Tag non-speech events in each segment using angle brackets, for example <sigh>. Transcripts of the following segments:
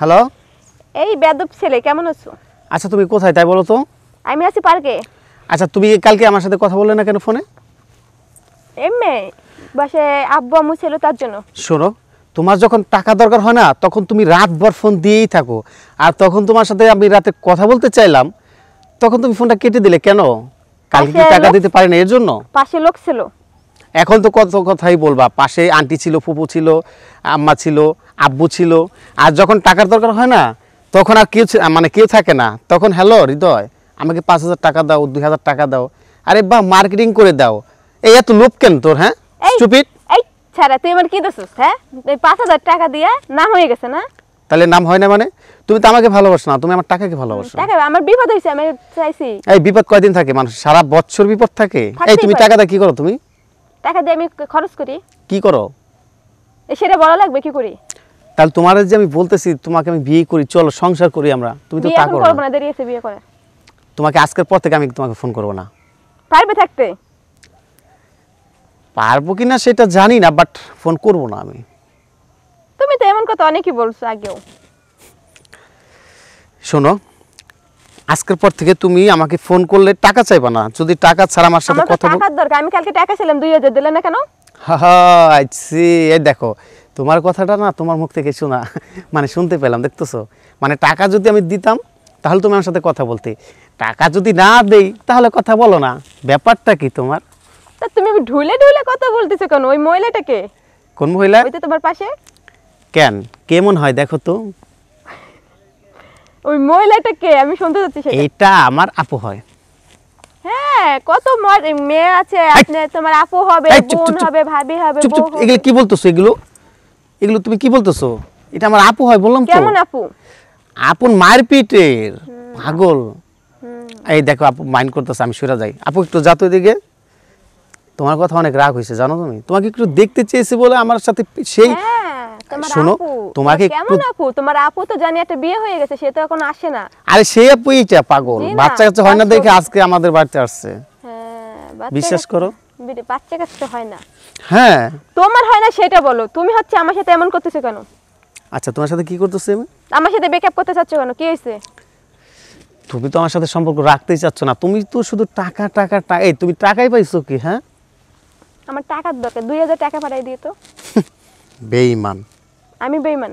hello এই বেদব ছেলে কেমন আছো আচ্ছা তুমি কোথায় তাই বলো তো আমি আছি পার্কে আচ্ছা তুমি কালকে আমার সাথে কথা বললে না কেন ফোনে এমনি বাসে আব্বু আম্মু ছিল তার জন্য শোনো তোমার যখন টাকা দরকার হয় না তখন তুমি রাত ভর ফোন দিয়েই থাকো আর তখন তোমার সাথে আমি রাতে কথা বলতে চাইলাম তখন তুমি ফোনটা কেটে দিলে কেন কালকে টাকা দিতে পারি না এর জন্য পাশে লোক ছিল এখন তো কত কথাই বলবা পাশে আন্টি ছিল ফুপু ছিল আম্মা ছিল আব্বু ছিল আর যখন টাকার দরকার হয় না তখন আর কেউ মানে কেউ থাকে না তখন হ্যালো হৃদয় আমাকে পাঁচ হাজার টাকা দাও দুই হাজার টাকা দাও আরে বা মার্কেটিং করে দাও এই এত লোভ কেন তোর হ্যাঁ চুপিট এই ছাড়া তুই আমার কি হ্যাঁ পাঁচ হাজার টাকা নাম হয়ে গেছে না তাহলে নাম হয় না মানে তুমি তো আমাকে ভালোবাসো না তুমি আমার টাকাকে ভালোবাসো আমার বিপদ হয়েছে আমি চাইছি এই বিপদ কয়দিন থাকে মানুষ সারা বছর বিপদ থাকে এই তুমি টাকাটা কি করো তুমি টাকা দিয়ে আমি খরচ করি কি করো সেটা বলা লাগবে কি করি তাহলে তোমার যে আমি বলতেছি তোমাকে আমি বিয়ে করি চলো সংসার করি আমরা তুমি তো তা করো না দেরি আছে বিয়ে করে তোমাকে আজকের পর থেকে আমি তোমাকে ফোন করব না পারবে থাকতে পারবো কিনা সেটা জানি না বাট ফোন করব না আমি তুমি তো এমন কথা অনেকই বলছো আগেও শোনো আজকের পর থেকে তুমি আমাকে ফোন করলে টাকা চাইবে না যদি টাকা ছাড়া আমার সাথে কথা টাকার দরকার আমি কালকে টাকা ছিলাম 2000 দিলে না কেন আচ্ছি এই দেখো তোমার কথাটা না তোমার মুখ থেকে শোনা মানে শুনতে পেলাম দেখতেছো মানে টাকা যদি আমি দিতাম তাহলে তুমি আমার সাথে কথা বলতে টাকা যদি না দেই তাহলে কথা বলো না ব্যাপারটা কি তোমার তা তুমি ঢুলে ঢুলে কথা বলতেছো কেন ওই মহিলাটাকে কোন মহিলা ওই তো তোমার পাশে কেন কেমন হয় দেখো তো ওই মহিলাটা কে আমি শুনতে যাচ্ছি হ্যাঁ, এটা আমার আপু হয় বললাম আপন মারপিটের পাগল এই দেখো আপু মাইন্ড করতেছে আমি সরে যাই আপু একটু যাতো এদিকে তোমার কথা অনেক রাগ হয়েছে জানো তুমি তোমাকে একটু দেখতে চেয়েছি বলে আমার সাথে সেই হ্যাঁ, শোনো তোমাকে কেমন আপু তোমার আপু তো জানি একটা বিয়ে হয়ে গেছে সে তো এখন আসে না আরে সে পাগল বাচ্চা হয় না দেখে আজকে আমাদের বাড়িতে আসছে হ্যাঁ, বিশ্বাস করো বাচ্চা হয় না হ্যাঁ তোমার হয় না সেটা বলো তুমি হচ্ছে আমার সাথে এমন করতেছো কেন আচ্ছা তোমার সাথে কি আমি আমার সাথে ব্রেকআপ করতে কেন কি তুমি তো আমার সাথে সম্পর্ক রাখতেই চাচ্ছ না তুমি তো শুধু টাকা টাকা এই তুমি টাকাই পাইছো কি হ্যাঁ আমার টাকার দরকার দুই হাজার টাকা পাঠাই দিয়ে তো <laughs> বেইমান আমি বেইমান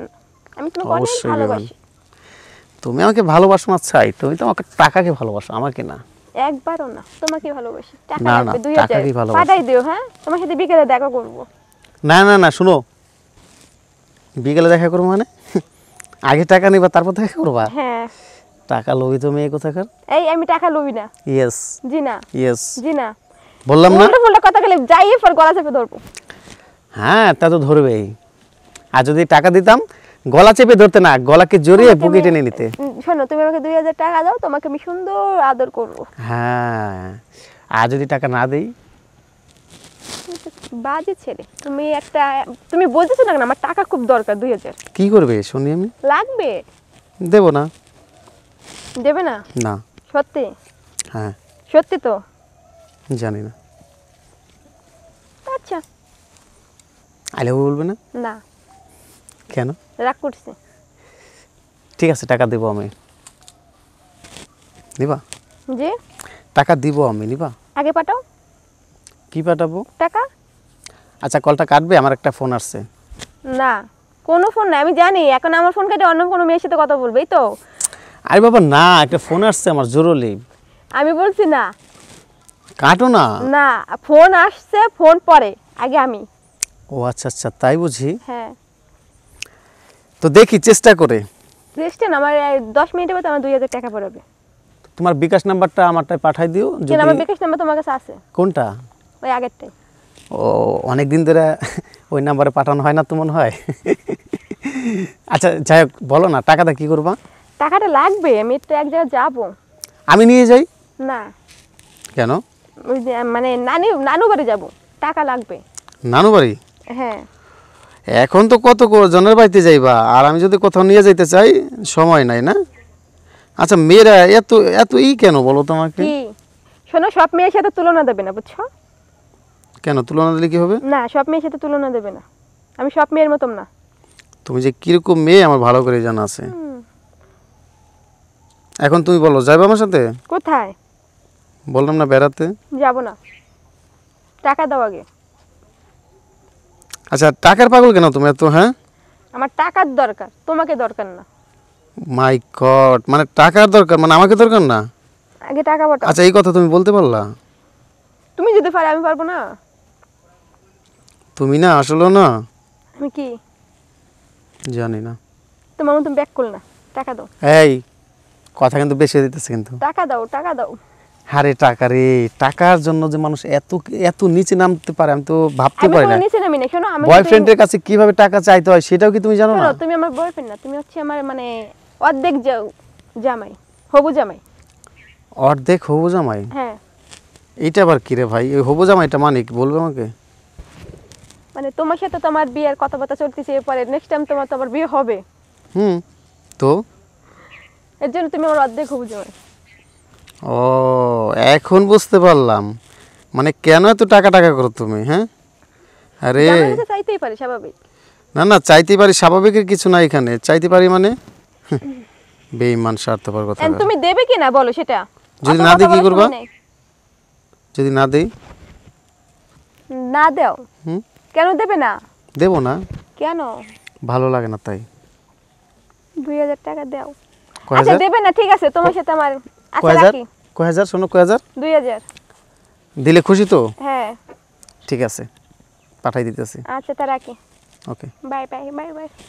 আমি তোমাকে অনেক ভালোবাসি তুমি আমাকে ভালোবাসো না চাই তুমি তো আমাকে টাকাকে ভালোবাসো আমাকে না একবারও না তোমাকে ভালোবাসি টাকা লাগবে 2000 পাঠাই দিও হ্যাঁ তোমার সাথে বিকেলে দেখা করব না না না শুনো বিকেলে দেখা করব মানে আগে টাকা নিবা তারপর দেখা করবা হ্যাঁ টাকা লবি তুমি এই কথা কর এই আমি টাকা লবি না ইয়েস জি না ইয়েস জি না বললাম না উল্টো কথা গেলে যাই ফর গলা চেপে ধরবো হ্যাঁ তা তো ধরবেই আর যদি টাকা দিতাম গলা চেপে ধরতে না গলাকে জড়িয়ে বুকে টেনে নিতে শোনো তুমি আমাকে দুই হাজার টাকা দাও তোমাকে আমি সুন্দর আদর করব হ্যাঁ আর যদি টাকা না দেই বাজে ছেলে তুমি একটা তুমি বলতেছো না আমার টাকা খুব দরকার দুই হাজার কি করবে শুনি আমি লাগবে দেব না দেবে না না সত্যি হ্যাঁ সত্যি তো জানি না আচ্ছা আলেও বলবে না না কেন রাগ করছে ঠিক আছে টাকা দেবো আমি নিবা জি টাকা দেব আমি নিবা আগে পাঠাও কি পাঠাবো টাকা আচ্ছা কলটা কাটবে আমার একটা ফোন আসছে না কোনো ফোন না আমি জানি এখন আমার ফোন কেটে অন্য কোনো মেয়ের সাথে কথা বলবেই তো আরে বাবা না একটা ফোন আসছে আমার জরুরি আমি বলছি না কাটো না না ফোন আসছে ফোন পরে আগে আমি ও আচ্ছা আচ্ছা তাই বুঝি হ্যাঁ তো দেখি চেষ্টা করে চেষ্টা না আমার 10 মিনিটের মধ্যে আমার 2000 টাকা পড়বে তোমার বিকাশ নাম্বারটা আমারটাই পাঠিয়ে দিও যদি আমার বিকাশ নাম্বার তোমার কাছে আছে কোনটা ওই আগেরটাই ও অনেক দিন ধরে ওই নম্বরে পাঠানো হয় না তোমন হয় আচ্ছা যাই হোক বলো না টাকাটা কি করবা টাকাটা লাগবে আমি তো এক জায়গা যাব আমি নিয়ে যাই না কেন মানে নানু নানু বাড়ি যাব টাকা লাগবে নানু বাড়ি হ্যাঁ এখন তো কত জনের বাড়িতে যাইবা আর আমি যদি কোথাও নিয়ে যেতে চাই সময় নাই না আচ্ছা মেয়েরা এত এত ই কেন বলো তোমাকে শোনো সব মেয়ের সাথে তুলনা দেবে না বুঝছো কেন তুলনা দিলে কি হবে না সব মেয়ের সাথে তুলনা দেবে না আমি সব মেয়ের মতন না তুমি যে কিরকম মেয়ে আমার ভালো করে জানা আছে এখন তুমি বলো যাবে আমার সাথে কোথায় বললাম না বেড়াতে যাব না টাকা দাও আগে আচ্ছা টাকার পাগল কেন তুমি এত হ্যাঁ আমার টাকার দরকার তোমাকে দরকার না মাই গড মানে টাকার দরকার মানে আমাকে দরকার না আগে টাকা পাঠাও আচ্ছা এই কথা তুমি বলতে পারলা তুমি যদি পারো আমি পারবো না তুমি না আসলে না আমি কি জানি না তোমার মতন ব্যাক করল না টাকা দাও এই কথা কিন্তু বেশি দিতেছে কিন্তু টাকা দাও টাকা দাও হারে টাকা রে টাকার জন্য যে মানুষ এত এত নিচে নামতে পারে আমি তো ভাবতে পারি না নিচে নামি না শোনো আমি বয়ফ্রেন্ডের কাছে কিভাবে টাকা চাইতে হয় সেটাও কি তুমি জানো না তুমি আমার বয়ফ্রেন্ড না তুমি হচ্ছে আমার মানে অর্ধেক জামাই হবু জামাই অর্ধেক হবু জামাই হ্যাঁ এটা আবার কি রে ভাই ওই হবু জামাইটা মানে কি বলবো আমাকে মানে তোমার সাথে তো আমার বিয়ের কথাবার্তা চলতেছে পরে নেক্সট টাইম তোমার তো আবার বিয়ে হবে হুম তো এর জন্য তুমি আমার অর্ধেক হবু জামাই ও এখন বুঝতে পারলাম মানে কেন এত টাকা টাকা করো তুমি হ্যাঁ আরে চাইতেই পারি স্বাভাবিক না না চাইতে পারি স্বাভাবিকের কিছু না এখানে চাইতে পারি মানে বেঈমান স্বার্থপর কথা তুমি দেবে কি না বলো সেটা যদি না দিই কি করব যদি না দেই না দাও কেন দেবে না দেব না কেন ভালো লাগে না তাই 2000 টাকা দাও আচ্ছা দেবে না ঠিক আছে তোমার সাথে আমার আচ্ছা, হাজার শোনো দুই হাজার দিলে খুশি তো হ্যাঁ ঠিক আছে পাঠাই দিতেছি আচ্ছা তা রাখি okay bye bye bye by